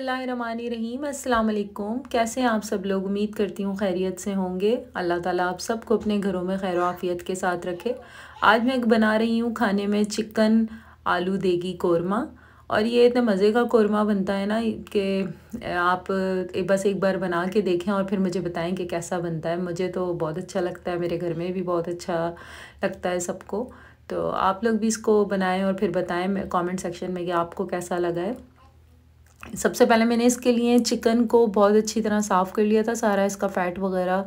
रहीम अस्सलाम वालेकुम कैसे हैं आप सब लोग उम्मीद करती हूँ खैरियत से होंगे अल्लाह ताला आप सबको अपने घरों में खैर आफियत के साथ रखे आज मैं बना रही हूँ खाने में चिकन आलू देगी कौरमा और ये इतने मज़े का कोरमा बनता है ना कि आप बस एक बार बना के देखें और फिर मुझे बताएं कि कैसा बनता है मुझे तो बहुत अच्छा लगता है मेरे घर में भी बहुत अच्छा लगता है सबको तो आप लोग भी इसको बनाएं और फिर बताएं कमेंट सेक्शन में कि आपको कैसा लगा है सबसे पहले मैंने इसके लिए चिकन को बहुत अच्छी तरह साफ़ कर लिया था सारा इसका फ़ैट वगैरह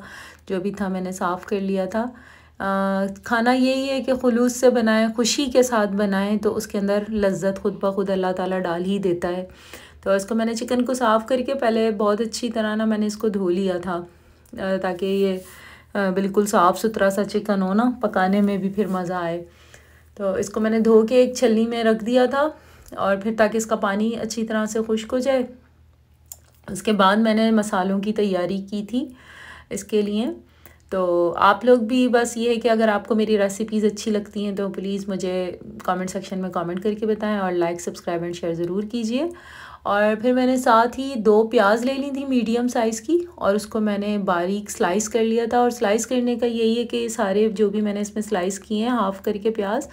जो भी था मैंने साफ़ कर लिया था आ, खाना यही है कि खलूस से बनाएं खुशी के साथ बनाएं तो उसके अंदर लज्जत खुद ब खुद अल्लाह ताला डाल ही देता है तो इसको मैंने चिकन को साफ़ करके पहले बहुत अच्छी तरह ना मैंने इसको धो लिया था ताकि ये बिल्कुल साफ़ सुथरा सा चिकन हो ना पकाने में भी फिर मज़ा आए तो इसको मैंने धो के एक छलनी में रख दिया था और फिर ताकि इसका पानी अच्छी तरह से खुश्क हो जाए उसके बाद मैंने मसालों की तैयारी की थी इसके लिए तो आप लोग भी बस ये है कि अगर आपको मेरी रेसिपीज़ अच्छी लगती हैं तो प्लीज़ मुझे कमेंट सेक्शन में कमेंट करके बताएं और लाइक सब्सक्राइब एंड शेयर ज़रूर कीजिए और फिर मैंने साथ ही दो प्याज ले ली थी मीडियम साइज़ की और उसको मैंने बारीक स्लाइस कर लिया था और स्लाइस करने का यही है कि सारे जो भी मैंने इसमें स्लाइस किए हैं हाफ़ करके प्याज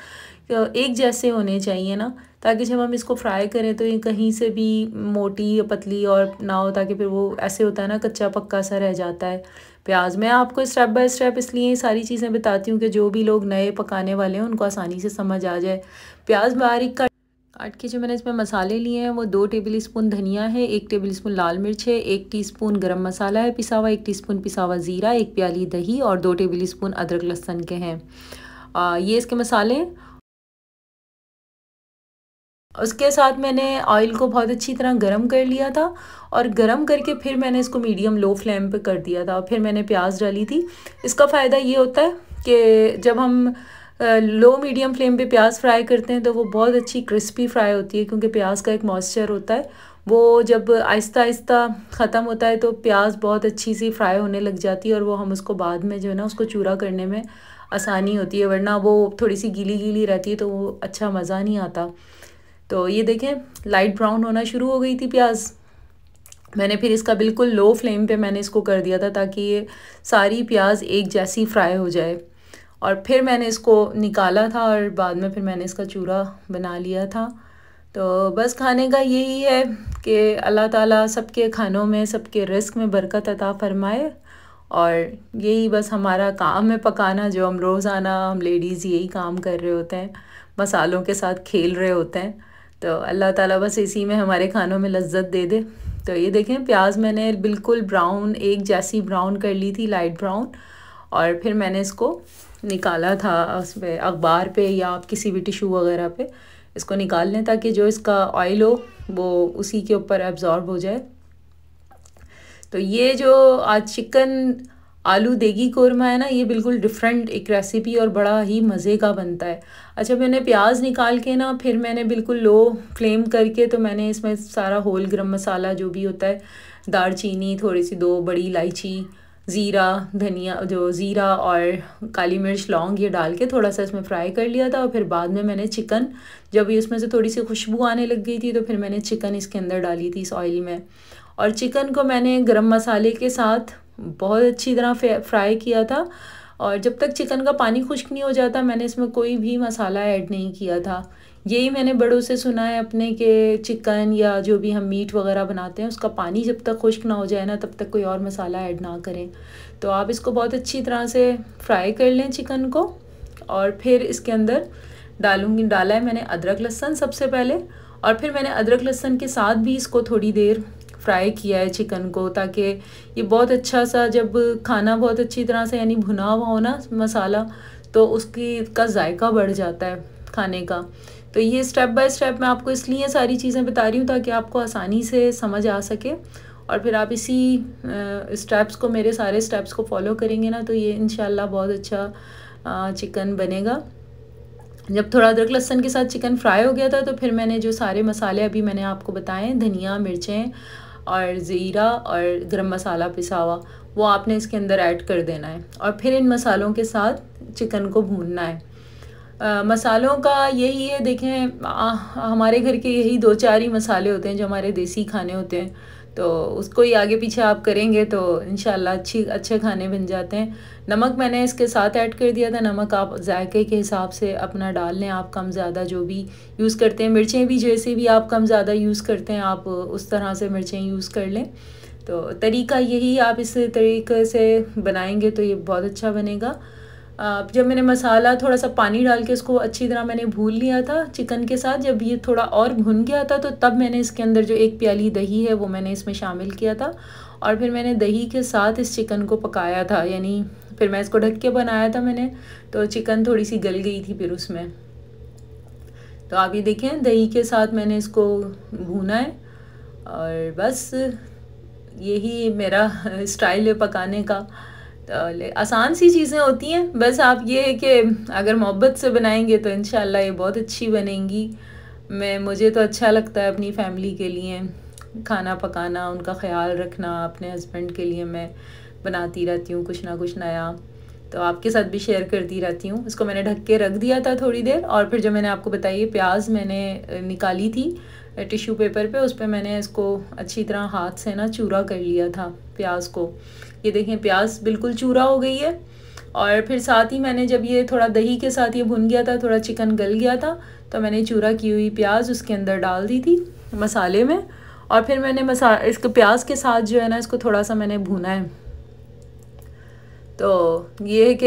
एक जैसे होने चाहिए ना ताकि जब हम इसको फ्राई करें तो ये कहीं से भी मोटी या पतली और ना हो ताकि फिर वो ऐसे होता है ना कच्चा पक्का सा रह जाता है प्याज मैं आपको स्टेप बाय स्टेप इसलिए सारी चीज़ें बताती हूँ कि जो भी लोग नए पकाने वाले हैं उनको आसानी से समझ आ जाए प्याज बारीक काट काट के जो मैंने इसमें मसाले लिए हैं वो दो टेबल स्पून धनिया है एक टेबल स्पून लाल मिर्च है एक स्पून गरम मसाला है पिसा हुआ एक टी पिसा हुआ ज़ीरा एक प्याली दही और दो टेबल स्पून अदरक लहसन के हैं ये इसके मसाले हैं उसके साथ मैंने ऑयल को बहुत अच्छी तरह गर्म कर लिया था और गर्म करके फिर मैंने इसको मीडियम लो फ्लेम पे कर दिया था फिर मैंने प्याज डाली थी इसका फ़ायदा ये होता है कि जब हम लो मीडियम फ्लेम पे प्याज फ्राई करते हैं तो वो बहुत अच्छी क्रिस्पी फ्राई होती है क्योंकि प्याज का एक मॉइस्चर होता है वो जब आहिस्ता आहिस्ता ख़त्म होता है तो प्याज बहुत अच्छी सी फ्राई होने लग जाती है और वो हम उसको बाद में जो है ना उसको चूरा करने में आसानी होती है वरना वो थोड़ी सी गीली गीली रहती है तो वो अच्छा मज़ा नहीं आता तो ये देखें लाइट ब्राउन होना शुरू हो गई थी प्याज मैंने फिर इसका बिल्कुल लो फ्लेम पे मैंने इसको कर दिया था ताकि ये सारी प्याज एक जैसी फ्राई हो जाए और फिर मैंने इसको निकाला था और बाद में फिर मैंने इसका चूरा बना लिया था तो बस खाने का यही है कि अल्लाह ताला सबके खानों में सबके रिस्क में बरकत अता फरमाए और यही बस हमारा काम है पकाना जो हम रोज़ाना हम लेडीज़ यही काम कर रहे होते हैं मसालों के साथ खेल रहे होते हैं तो अल्लाह ताला बस इसी में हमारे खानों में लज्जत दे दे तो ये देखें प्याज मैंने बिल्कुल ब्राउन एक जैसी ब्राउन कर ली थी लाइट ब्राउन और फिर मैंने इसको निकाला था उस पर अखबार पर या आप किसी भी टिशू वगैरह पे इसको निकाल लें ताकि जो इसका ऑयल हो वो उसी के ऊपर एब्ज़ॉर्ब हो जाए तो ये जो आज चिकन आलू देगी कौरमा है ना ये बिल्कुल डिफरेंट एक रेसिपी और बड़ा ही मज़े का बनता है अच्छा मैंने प्याज निकाल के ना फिर मैंने बिल्कुल लो फ्लेम करके तो मैंने इसमें सारा होल गर्म मसाला जो भी होता है दालचीनी थोड़ी सी दो बड़ी इलायची ज़ीरा धनिया जो ज़ीरा और काली मिर्च लौंग ये डाल के थोड़ा सा इसमें फ्राई कर लिया था और फिर बाद में मैंने चिकन जब ये उसमें से थोड़ी सी खुशबू आने लग गई थी तो फिर मैंने चिकन इसके अंदर डाली थी इस ऑयल में और चिकन को मैंने गरम मसाले के साथ बहुत अच्छी तरह फ्राई किया था और जब तक चिकन का पानी खुश्क नहीं हो जाता मैंने इसमें कोई भी मसाला ऐड नहीं किया था यही मैंने बड़ों से सुना है अपने के चिकन या जो भी हम मीट वगैरह बनाते हैं उसका पानी जब तक खुश्क ना हो जाए ना तब तक कोई और मसाला ऐड ना करें तो आप इसको बहुत अच्छी तरह से फ्राई कर लें चिकन को और फिर इसके अंदर डालूंगी डाला है मैंने अदरक लहसन सबसे पहले और फिर मैंने अदरक लहसन के साथ भी इसको थोड़ी देर फ्राई किया है चिकन को ताकि ये बहुत अच्छा सा जब खाना बहुत अच्छी तरह से यानी भुना हुआ हो ना मसाला तो उसकी का जायका बढ़ जाता है खाने का तो ये स्टेप बाय स्टेप मैं आपको इसलिए सारी चीज़ें बता रही हूँ ताकि आपको आसानी से समझ आ सके और फिर आप इसी स्टेप्स को मेरे सारे स्टेप्स को फॉलो करेंगे ना तो ये इन बहुत अच्छा चिकन बनेगा जब थोड़ा अदरक लहसन के साथ चिकन फ्राई हो गया था तो फिर मैंने जो सारे मसाले अभी मैंने आपको बताए धनिया मिर्चें और ज़ीरा और गरम मसाला पिसा हुआ वो आपने इसके अंदर ऐड कर देना है और फिर इन मसालों के साथ चिकन को भूनना है आ, मसालों का यही है देखें आ, हमारे घर के यही दो चार ही मसाले होते हैं जो हमारे देसी खाने होते हैं तो उसको ही आगे पीछे आप करेंगे तो इन अच्छी अच्छे खाने बन जाते हैं नमक मैंने इसके साथ ऐड कर दिया था नमक आप जायके के हिसाब से अपना डाल लें आप कम ज़्यादा जो भी यूज़ करते हैं मिर्चें भी जैसे भी आप कम ज़्यादा यूज़ करते हैं आप उस तरह से मिर्चें यूज़ कर लें तो तरीका यही आप इस तरीके से बनाएंगे तो ये बहुत अच्छा बनेगा जब मैंने मसाला थोड़ा सा पानी डाल के इसको अच्छी तरह मैंने भून लिया था चिकन के साथ जब ये थोड़ा और भुन गया था तो तब मैंने इसके अंदर जो एक प्याली दही है वो मैंने इसमें शामिल किया था और फिर मैंने दही के साथ इस चिकन को पकाया था यानी फिर मैं इसको ढक के बनाया था मैंने तो चिकन थोड़ी सी गल गई थी फिर उसमें तो आप ये देखें दही के साथ मैंने इसको भूना है और बस यही मेरा स्टाइल है पकाने का आसान सी चीज़ें होती हैं बस आप ये है कि अगर मोहब्बत से बनाएंगे तो इन ये बहुत अच्छी बनेंगी मैं मुझे तो अच्छा लगता है अपनी फैमिली के लिए खाना पकाना उनका ख्याल रखना अपने हस्बैंड के लिए मैं बनाती रहती हूँ कुछ ना कुछ नया तो आपके साथ भी शेयर करती रहती हूँ इसको मैंने ढक के रख दिया था थोड़ी देर और फिर जो मैंने आपको बताई प्याज मैंने निकाली थी टिश्यू पेपर पे उस पर मैंने इसको अच्छी तरह हाथ से ना चूरा कर लिया था प्याज को ये देखें प्याज बिल्कुल चूरा हो गई है और फिर साथ ही मैंने जब ये थोड़ा दही के साथ ये भुन गया था थोड़ा चिकन गल गया था तो मैंने चूरा की हुई प्याज उसके अंदर डाल दी थी मसाले में और फिर मैंने मसा इसको प्याज के साथ जो है ना इसको थोड़ा सा मैंने भुना है तो ये कि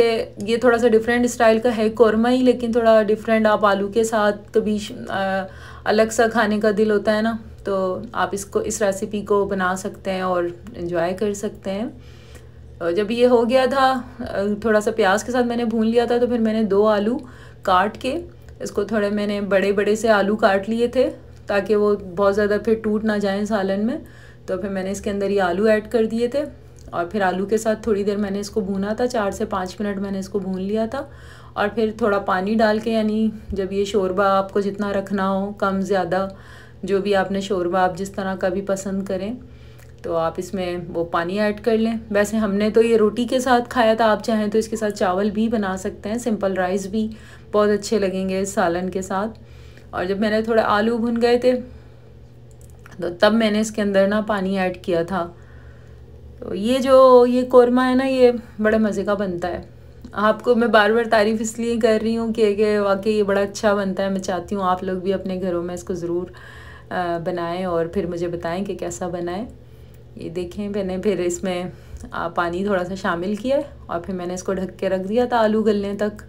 ये थोड़ा सा डिफरेंट स्टाइल का है कौरमा ही लेकिन थोड़ा डिफरेंट आप आलू के साथ कभी अलग सा खाने का दिल होता है ना तो आप इसको इस रेसिपी को बना सकते हैं और इन्जॉय कर सकते हैं तो जब ये हो गया था थोड़ा सा प्याज के साथ मैंने भून लिया था तो फिर मैंने दो आलू काट के इसको थोड़े मैंने बड़े बड़े से आलू काट लिए थे ताकि वो बहुत ज़्यादा फिर टूट ना जाए सालन में तो फिर मैंने इसके अंदर ये आलू ऐड कर दिए थे और फिर आलू के साथ थोड़ी देर मैंने इसको भूना था चार से पाँच मिनट मैंने इसको भून लिया था और फिर थोड़ा पानी डाल के यानी जब ये शोरबा आपको जितना रखना हो कम ज़्यादा जो भी आपने शोरबा आप जिस तरह का भी पसंद करें तो आप इसमें वो पानी ऐड कर लें वैसे हमने तो ये रोटी के साथ खाया था आप चाहें तो इसके साथ चावल भी बना सकते हैं सिंपल राइस भी बहुत अच्छे लगेंगे सालन के साथ और जब मैंने थोड़े आलू भुन गए थे तो तब मैंने इसके अंदर ना पानी ऐड किया था तो ये जो ये कौरमा है ना ये बड़े मज़े का बनता है आपको मैं बार बार तारीफ़ इसलिए कर रही हूँ कि, कि वाकई ये बड़ा अच्छा बनता है मैं चाहती हूँ आप लोग भी अपने घरों में इसको ज़रूर बनाएं और फिर मुझे बताएं कि कैसा बनाएं ये देखें मैंने फिर इसमें पानी थोड़ा सा शामिल किया है और फिर मैंने इसको ढक के रख दिया था आलू गलने तक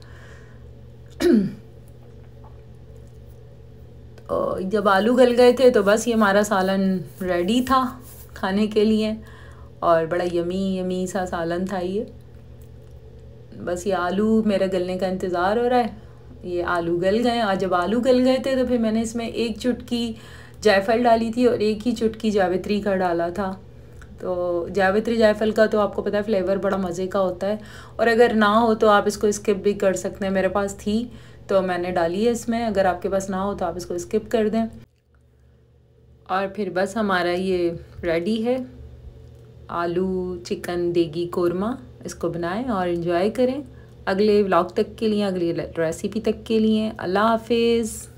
तो जब आलू गल गए थे तो बस ये हमारा सालन रेडी था खाने के लिए और बड़ा यमी यमी सा सालन था ये बस ये आलू मेरा गलने का इंतज़ार हो रहा है ये आलू गल गए आज जब आलू गल गए थे तो फिर मैंने इसमें एक चुटकी जायफल डाली थी और एक ही चुटकी जावित्री का डाला था तो जावित्री जायफल का तो आपको पता है फ्लेवर बड़ा मज़े का होता है और अगर ना हो तो आप इसको स्किप भी कर सकते हैं मेरे पास थी तो मैंने डाली है इसमें अगर आपके पास ना हो तो आप इसको स्किप कर दें और फिर बस हमारा ये रेडी है आलू चिकन देगी कोरमा इसको बनाएं और इन्जॉय करें अगले व्लॉग तक के लिए अगली रेसिपी तक के लिए अल्लाह हाफिज़